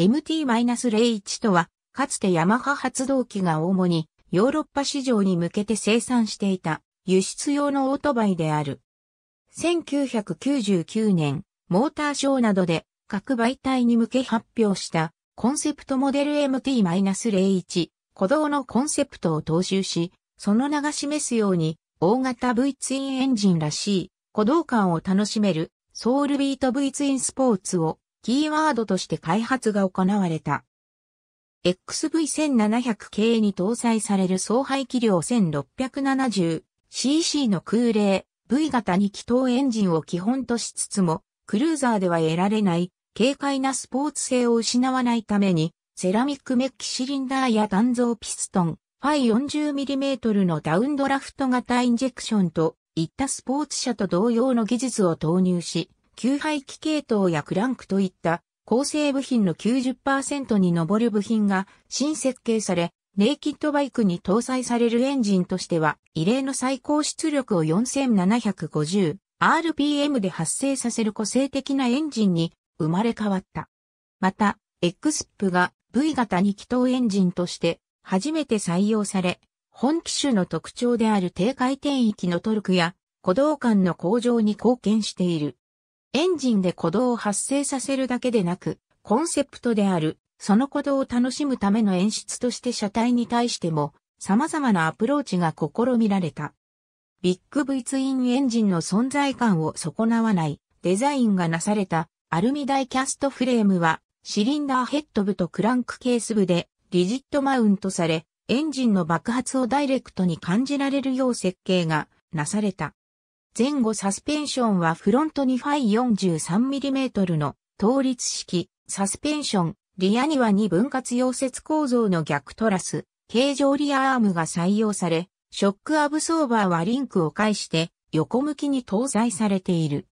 MT-01 とは、かつてヤマハ発動機が主にヨーロッパ市場に向けて生産していた輸出用のオートバイである。1999年、モーターショーなどで各媒体に向け発表したコンセプトモデル MT-01、鼓動のコンセプトを踏襲し、その名が示すように大型 V ツインエンジンらしい鼓動感を楽しめるソウルビート V ツインスポーツをキーワードとして開発が行われた。XV1700 系に搭載される総排気量 1670cc の空冷 V 型2気筒エンジンを基本としつつも、クルーザーでは得られない軽快なスポーツ性を失わないために、セラミックメッキシリンダーや単造ピストン、ファイ 40mm のダウンドラフト型インジェクションといったスポーツ車と同様の技術を投入し、吸排気系統やクランクといった構成部品の90%に上る部品が新設計され、ネイキッドバイクに搭載されるエンジンとしては、異例の最高出力を 4750rpm で発生させる個性的なエンジンに生まれ変わった。また、XP が V 型2気筒エンジンとして初めて採用され、本機種の特徴である低回転域のトルクや鼓動感の向上に貢献している。エンジンで鼓動を発生させるだけでなく、コンセプトである、その鼓動を楽しむための演出として車体に対しても、様々なアプローチが試みられた。ビッグ V ツインエンジンの存在感を損なわないデザインがなされたアルミイキャストフレームはシリンダーヘッド部とクランクケース部でリジットマウントされエンジンの爆発をダイレクトに感じられるよう設計がなされた。前後サスペンションはフロントにファイ 43mm の倒立式、サスペンション、リアには2分割溶接構造の逆トラス、形状リアアームが採用され、ショックアブソーバーはリンクを介して横向きに搭載されている。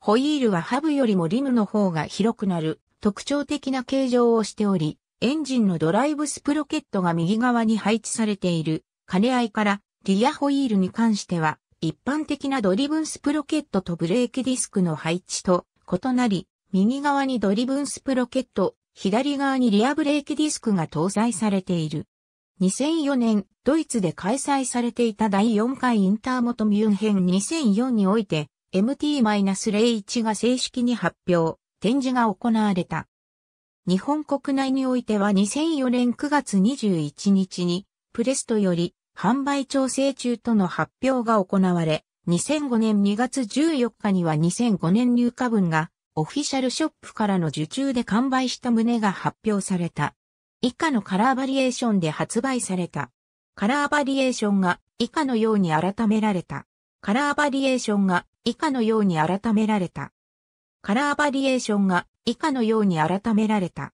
ホイールはハブよりもリムの方が広くなる特徴的な形状をしており、エンジンのドライブスプロケットが右側に配置されている兼ね合いからリアホイールに関しては一般的なドリブンスプロケットとブレーキディスクの配置と異なり、右側にドリブンスプロケット、左側にリアブレーキディスクが搭載されている。2004年、ドイツで開催されていた第4回インターモトミュンヘン2004において、MT-01 が正式に発表、展示が行われた。日本国内においては2004年9月21日に、プレストより販売調整中との発表が行われ、2005年2月14日には2005年入荷分がオフィシャルショップからの受注で完売した旨が発表された。以下のカラーバリエーションで発売された。カラーバリエーションが以下のように改められた。カラーバリエーションが以下のように改められた。カラーバリエーションが以下のように改められた。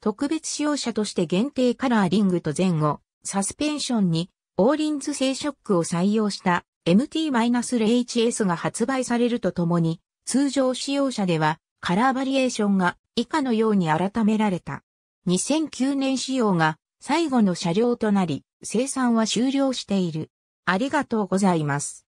特別使用者として限定カラーリングと前後、サスペンションにオーリンズ製ショックを採用した MT-0HS が発売されるとともに、通常使用者ではカラーバリエーションが以下のように改められた。2009年仕様が最後の車両となり、生産は終了している。ありがとうございます。